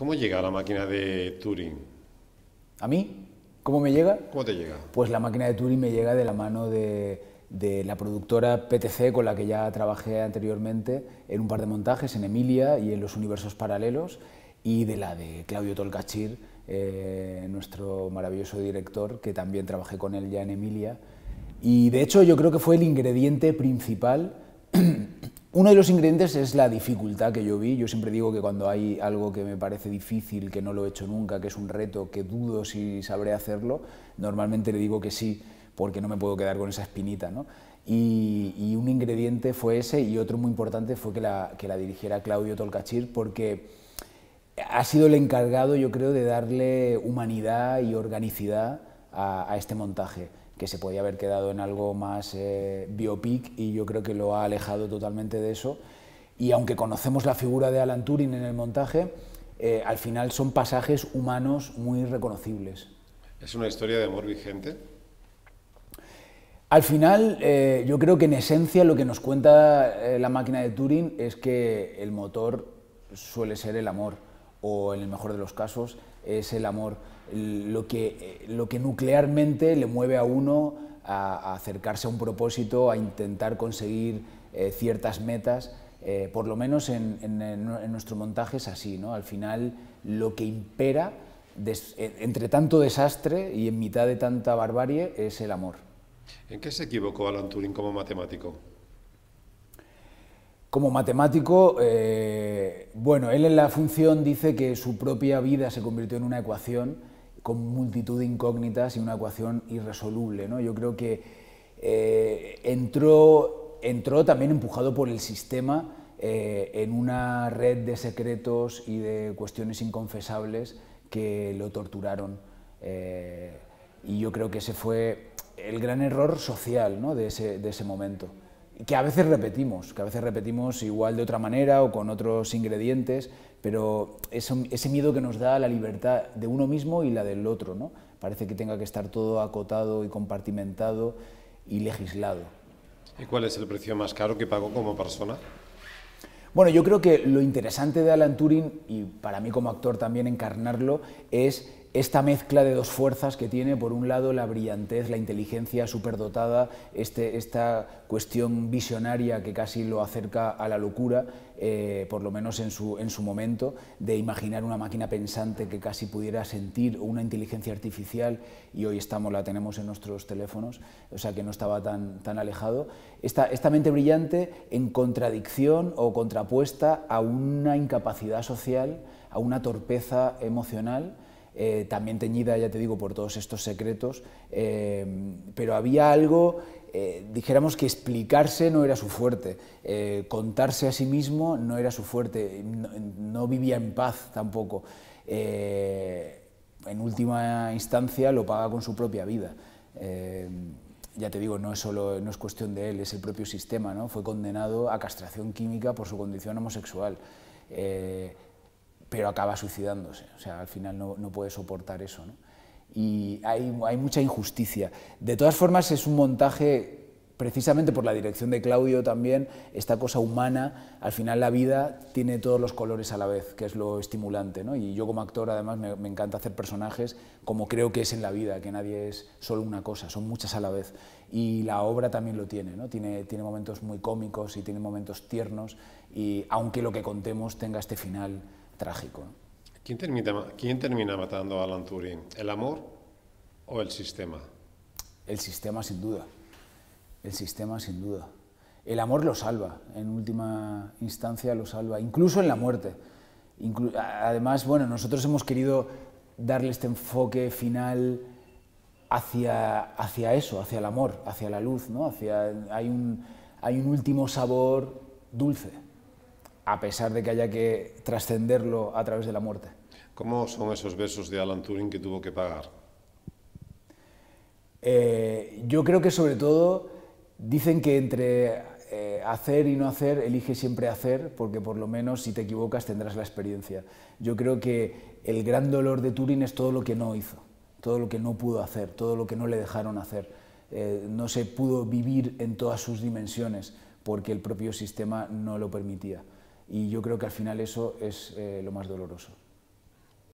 ¿Cómo llega la máquina de Turing? ¿A mí? ¿Cómo me llega? ¿Cómo te llega? Pues la máquina de Turing me llega de la mano de, la productora PTC con la que ya trabajé anteriormente en un par de montajes, en Emilia y en Los Universos Paralelos, y de la de Claudio Tolcachir, eh, nuestro maravilloso director, que también trabajé con él ya en Emilia. Y de hecho yo creo que fue el ingrediente principal Uno de los ingredientes es la dificultad que yo vi. Yo siempre digo que cuando hay algo que me parece difícil, que no lo he hecho nunca, que es un reto, que dudo si sabré hacerlo, normalmente le digo que sí, porque no me puedo quedar con esa espinita. Y, un ingrediente fue ese y otro muy importante fue que la, dirigiera Claudio Tolcachir, porque ha sido el encargado, yo creo, de darle humanidad y organicidad a este montaje que se podía haber quedado en algo más eh, biopic y yo creo que lo ha alejado totalmente de eso. Y aunque conocemos la figura de Alan Turing en el montaje, eh, al final son pasajes humanos muy reconocibles. ¿Es una historia de amor vigente? Al final, eh, yo creo que en esencia lo que nos cuenta la máquina de Turing es que el motor suele ser el amor o en el mejor de los casos es el amor, lo que, eh, lo que nuclearmente le mueve a uno a, acercarse a un propósito, a intentar conseguir eh, ciertas metas, eh, por lo menos en, en, nuestro montaje es así, ¿no? Al final lo que impera e, entre tanto desastre y en mitad de tanta barbarie es el amor. ¿En qué se equivocó Alan Turing como matemático? Como matemático, eh, bueno, él en la función dice que su propia vida se convirtió en una ecuación con multitud de incógnitas y una ecuación irresoluble. Yo creo que eh, entró, entró también empujado por el sistema eh, en una red de secretos y de cuestiones inconfesables que lo torturaron. y yo creo que ese fue el gran error social ¿no? de, de ese momento que a veces repetimos, que a veces repetimos igual de otra manera o con otros ingredientes, pero ese miedo que nos da la libertad de uno mismo y la del otro, ¿no? Parece que tenga que estar todo acotado y compartimentado y legislado. ¿Y cuál es el precio más caro que pagó como persona? Bueno, yo creo que lo interesante de Alan Turing, y para mí como actor también encarnarlo, es esta mezcla de dos fuerzas que tiene, por un lado, la brillantez, la inteligencia superdotada, este, esta cuestión visionaria que casi lo acerca a la locura, eh, por lo menos en su, momento, de imaginar una máquina pensante que casi pudiera sentir una inteligencia artificial, y hoy estamos, la tenemos en nuestros teléfonos, o sea que no estaba tan, tan alejado. esta mente brillante en contradicción o contrapuesta a una incapacidad social, a una torpeza emocional, eh, también teñida, ya te digo, por todos estos secretos, eh, pero había algo, eh, dijéramos que explicarse no era su fuerte, contarse a sí mismo no era su fuerte, no, vivía en paz tampoco. en última instancia lo paga con su propia vida ya te digo, no es, solo, no es cuestión de él, es el propio sistema, ¿no? Fue condenado a castración química por su condición homosexual pero acaba suicidándose, o sea, al final no, no puede soportar eso. ¿no? Y hay, hay mucha injusticia. De todas formas, es un montaje precisamente por la dirección de Claudio también, esta cosa humana, al final la vida tiene todos los colores a la vez, que es lo estimulante. ¿no? Y yo como actor además me, encanta hacer personajes como creo que es en la vida, que nadie es solo una cosa, son muchas a la vez. Y la obra también lo tiene, ¿no? tiene, tiene momentos muy cómicos y tiene momentos tiernos, y aunque lo que contemos tenga este final trágico. ¿Quién, termina, matando a Alan Turing? ¿El amor o el sistema? El sistema, sin duda. El sistema, sin duda. El amor lo salva, en última instancia lo salva, incluso en la muerte. Además, bueno, nosotros hemos querido darle este enfoque final hacia, hacia eso, hacia el amor, hacia la luz, ¿no? hay, un, hay un último sabor dulce a pesar de que haya que trascenderlo a través de la muerte. ¿Cómo son esos versos de Alan Turing que tuvo que pagar? Eh, yo creo que sobre todo dicen que entre eh, hacer y no hacer, elige siempre hacer, porque por lo menos si te equivocas tendrás la experiencia. Yo creo que el gran dolor de Turing es todo lo que no hizo, todo lo que no pudo hacer, todo lo que no le dejaron hacer. Eh, no se pudo vivir en todas sus dimensiones porque el propio sistema no lo permitía y yo creo que al final eso es eh, lo más doloroso.